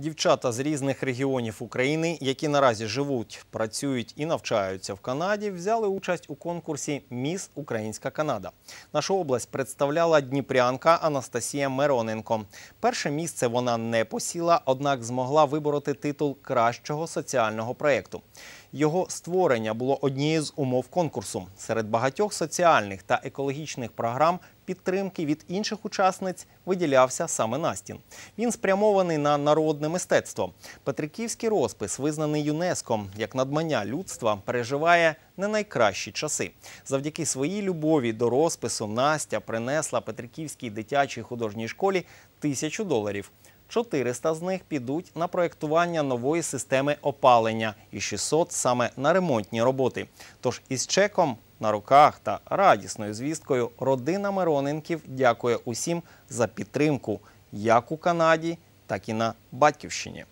Дівчата з різних регіонів України, які наразі живуть, працюють і навчаються в Канаді, взяли участь у конкурсі Міс Українська Канада. Нашу область представляла Дніпрянка Анастасія Мироненко. Перше місце вона не посіла, однак змогла вибороти титул кращого соціального проєкту. Його створення було однією з умов конкурсу серед багатьох соціальних та екологічних програм. Підтримки від інших учасниць виділявся саме Настін. Він спрямований на народне мистецтво. Петриківський розпис, визнаний ЮНЕСКО як надмання людства, переживає не найкращі часи. Завдяки своїй любові до розпису Настя принесла Петриківській дитячій художній школі тисячу доларів. 400 з них підуть на проєктування нової системи опалення і 600 – саме на ремонтні роботи. Тож із чеком на руках та радісною звісткою родина Мироненків дякує усім за підтримку як у Канаді, так і на батьківщині.